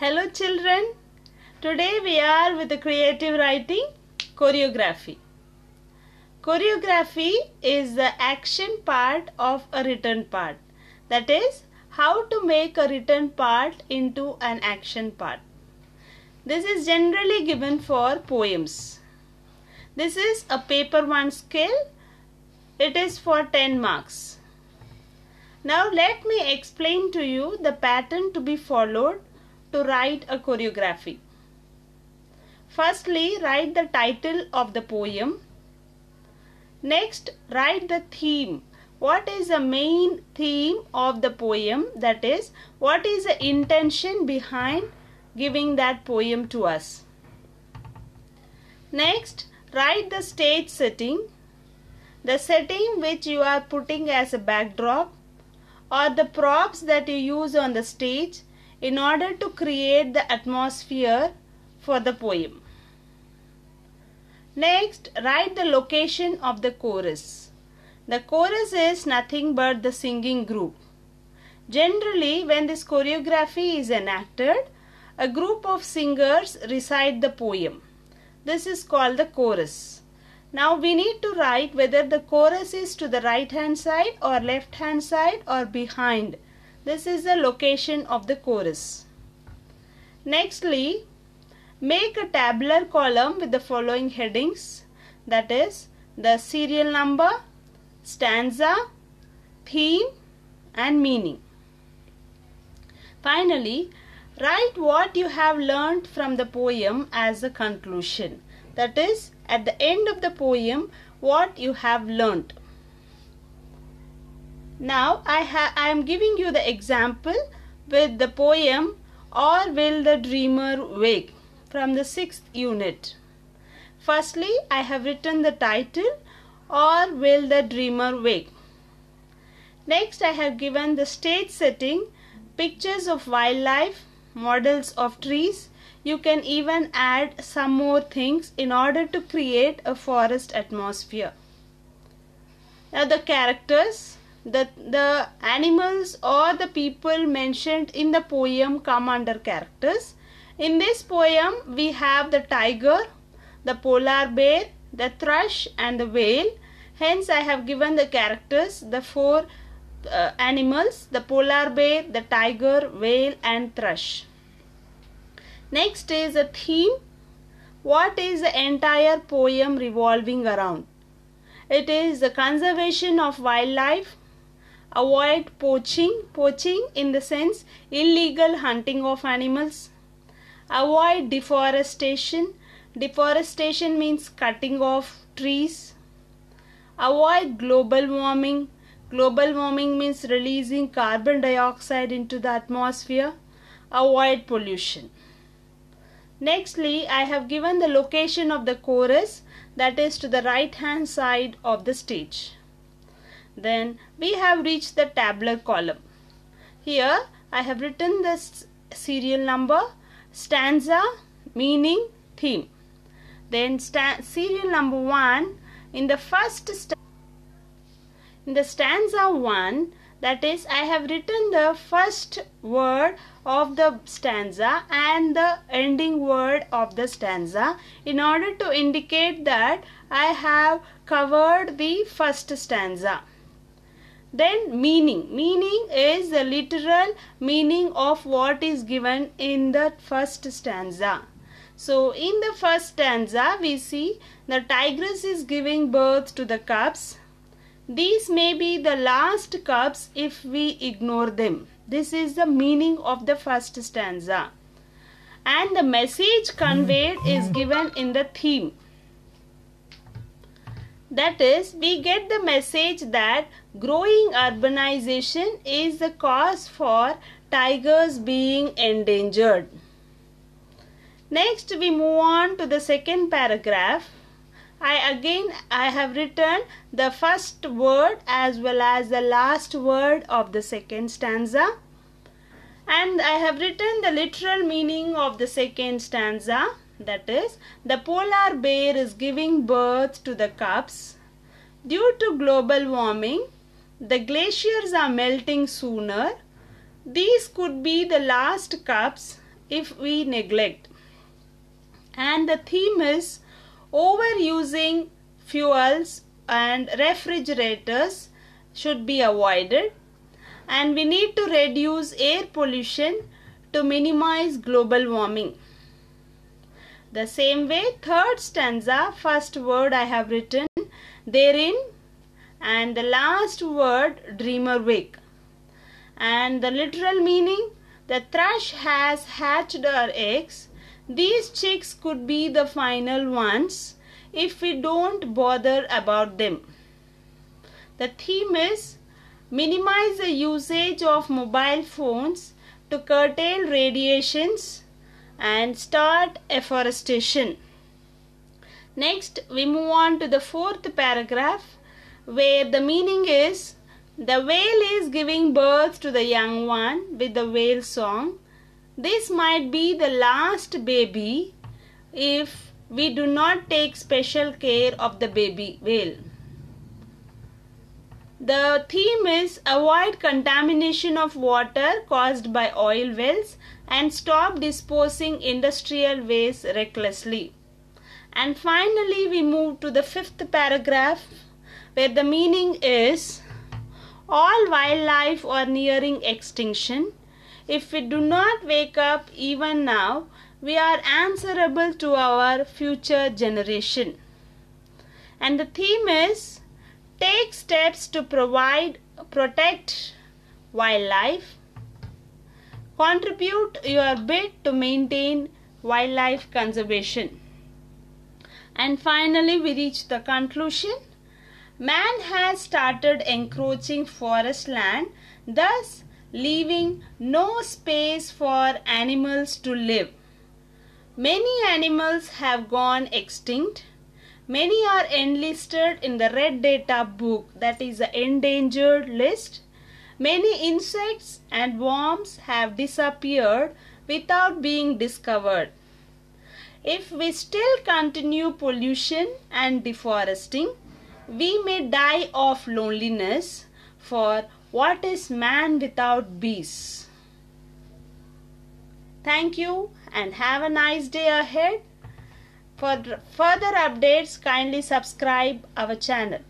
Hello children. Today we are with the creative writing choreography. Choreography is the action part of a written part. That is how to make a written part into an action part. This is generally given for poems. This is a paper 1 scale. It is for 10 marks. Now let me explain to you the pattern to be followed to write a choreography. Firstly, write the title of the poem. Next, write the theme. What is the main theme of the poem? That is, what is the intention behind giving that poem to us? Next, write the stage setting. The setting which you are putting as a backdrop or the props that you use on the stage in order to create the atmosphere for the poem. Next, write the location of the chorus. The chorus is nothing but the singing group. Generally, when this choreography is enacted, a group of singers recite the poem. This is called the chorus. Now we need to write whether the chorus is to the right hand side or left hand side or behind this is the location of the chorus. Nextly, make a tabular column with the following headings that is the serial number, stanza, theme and meaning. Finally, write what you have learned from the poem as a conclusion. That is, at the end of the poem, what you have learned. Now I, I am giving you the example with the poem Or Will the Dreamer Wake from the sixth unit. Firstly, I have written the title Or Will the Dreamer Wake. Next, I have given the stage setting, pictures of wildlife, models of trees. You can even add some more things in order to create a forest atmosphere. Now the characters the, the animals or the people mentioned in the poem come under characters. In this poem, we have the tiger, the polar bear, the thrush and the whale. Hence, I have given the characters, the four uh, animals, the polar bear, the tiger, whale and thrush. Next is the theme. What is the entire poem revolving around? It is the conservation of wildlife, avoid poaching poaching in the sense illegal hunting of animals avoid deforestation deforestation means cutting off trees avoid global warming global warming means releasing carbon dioxide into the atmosphere avoid pollution nextly i have given the location of the chorus that is to the right hand side of the stage then we have reached the tabular column. Here I have written the serial number, stanza, meaning, theme. Then serial number 1 in the first in the stanza 1 that is I have written the first word of the stanza and the ending word of the stanza in order to indicate that I have covered the first stanza. Then meaning. Meaning is the literal meaning of what is given in the first stanza. So in the first stanza we see the tigress is giving birth to the cubs. These may be the last cubs if we ignore them. This is the meaning of the first stanza. And the message conveyed is given in the theme. That is, we get the message that growing urbanization is the cause for tigers being endangered. Next, we move on to the second paragraph. I again I have written the first word as well as the last word of the second stanza and I have written the literal meaning of the second stanza that is, the polar bear is giving birth to the cubs. Due to global warming, the glaciers are melting sooner. These could be the last cubs if we neglect. And the theme is overusing fuels and refrigerators should be avoided and we need to reduce air pollution to minimize global warming. The same way third stanza first word I have written therein and the last word dreamer wake and the literal meaning the thrush has hatched her eggs these chicks could be the final ones if we don't bother about them the theme is minimize the usage of mobile phones to curtail radiations and start afforestation. Next, we move on to the fourth paragraph where the meaning is the whale is giving birth to the young one with the whale song. This might be the last baby if we do not take special care of the baby whale. The theme is avoid contamination of water caused by oil wells and stop disposing industrial waste recklessly. And finally, we move to the fifth paragraph where the meaning is all wildlife are nearing extinction. If we do not wake up even now, we are answerable to our future generation. And the theme is take steps to provide protect wildlife contribute your bit to maintain wildlife conservation and finally we reach the conclusion man has started encroaching forest land thus leaving no space for animals to live many animals have gone extinct Many are enlisted in the red data book that is the endangered list. Many insects and worms have disappeared without being discovered. If we still continue pollution and deforesting, we may die of loneliness for what is man without bees? Thank you and have a nice day ahead. For further updates, kindly subscribe our channel.